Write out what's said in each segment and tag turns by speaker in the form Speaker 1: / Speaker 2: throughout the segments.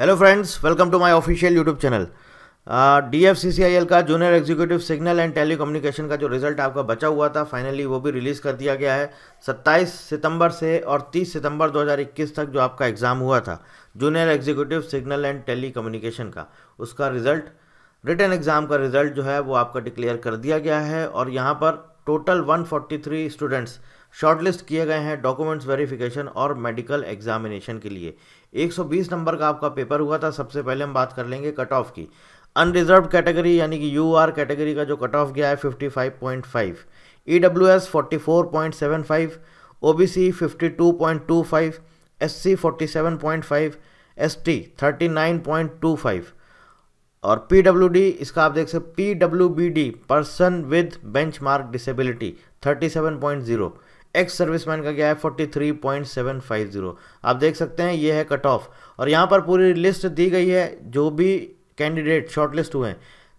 Speaker 1: hello friends welcome to my official YouTube channel D F C C I L का junior executive signal and telecommunication का जो result आपका बचा हुआ था फाइनली वो भी रिलीज़ कर दिया गया है 27 सितंबर से और 30 सितंबर 2021 तक जो आपका एग्ज़ाम हुआ था junior executive signal and tele का उसका रिजल्ट रिटर्न एग्ज़ाम का रिजल्ट जो है वो आपका डिक्लेयर कर दिया गया है और यहाँ पर टोटल वन स्टूडेंट्स शॉर्टलिस्ट किए गए हैं डॉक्यूमेंट्स वेरिफिकेशन और मेडिकल एग्जामिनेशन के लिए 120 नंबर का आपका पेपर हुआ था सबसे पहले हम बात कर लेंगे कट ऑफ की अनरिजर्व कैटेगरी यानी कि यू आर कैटेगरी का जो कट ऑफ गया है 55.5 E W S forty four point seven five O fifty two point two five S C forty seven point five S T thirty nine point two five और PWD D इसका आप देख सकते PWBD W B D person with benchmark disability thirty seven point zero ex serviceman का क्या है forty three point seven five zero आप देख सकते हैं ये है कट ऑफ और यहाँ पर पूरी लिस्ट दी गई है जो भी कैंडिडेट शॉर्टलिस्ट हुए हैं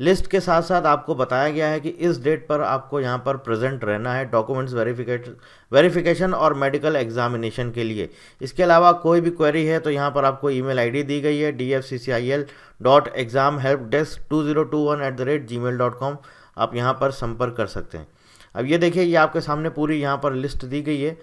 Speaker 1: लिस्ट के साथ साथ आपको बताया गया है कि इस डेट पर आपको यहाँ पर प्रेजेंट रहना है डॉक्यूमेंट्स वेरीफिकेशन वेरीफिकेशन और मेडिकल एग्जामिनेशन के लिए इसके अलावा कोई भी क्वेरी है तो यहाँ पर आपको ईमेल आईडी दी गई है D F C C I L dot exam help desk two zero two one at the rate G mail dot com आप यहाँ पर संपर्क कर सकते हैं अब ये देखिए ये आपके सामने पूरी यहाँ पर लिस्ट दी गई है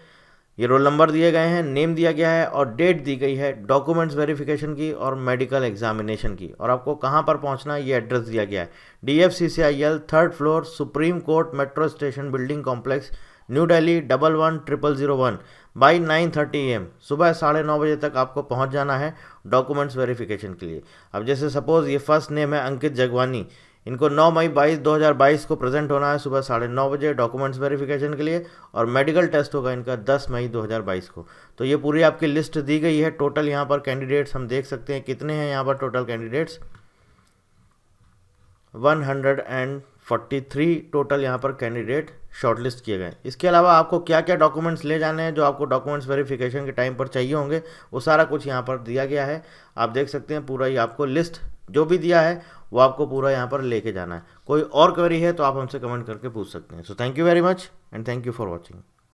Speaker 1: ये रोल नंबर दिए गए हैं नेम दिया गया है और डेट दी गई है डॉक्यूमेंट्स वेरिफिकेशन की और मेडिकल एग्जामिनेशन की और आपको कहाँ पर पहुँचना ये एड्रेस दिया गया है D F C C I L third floor supreme court metro station building complex new Delhi double one triple zero one by nine thirty AM सुबह साढ़े नौ बजे तक आपको पहुंच जाना है डॉक्यूमेंट्स वेरिफिकेशन के लिए अब जैसे सपोज़ ये फर्स्ट नेम है अंकित जगवानी इनको 9 मई 22 2022 को प्रेजेंट होना है सुबह साढ़े नौ बजे डॉक्यूमेंट्स वेरिफिकेशन के लिए और मेडिकल टेस्ट होगा इनका 10 मई 2022 को तो ये पूरी आपकी लिस्ट दी गई है टोटल यहाँ पर कैंडिडेट्स हम देख सकते हैं कितने हैं यहाँ पर टोटल कैंडिडेट्स 143 टोटल यहाँ पर कैंडिडेट शॉर्टलिस्ट किए गए इसके अलावा आपको क्या क्या डॉक्यूमेंट्स ले जाने हैं जो आपको डॉक्यूमेंट्स वेरिफिकेशन के टाइम पर चाहिए होंगे वो सारा कुछ यहाँ पर दिया गया है आप देख सकते हैं पूरा ही आपको लिस्ट जो भी दिया है वो आपको पूरा यहाँ पर लेके जाना है कोई और क्वेरी है तो आप हमसे कमेंट करके पूछ सकते हैं so thank you very much and thank you for watching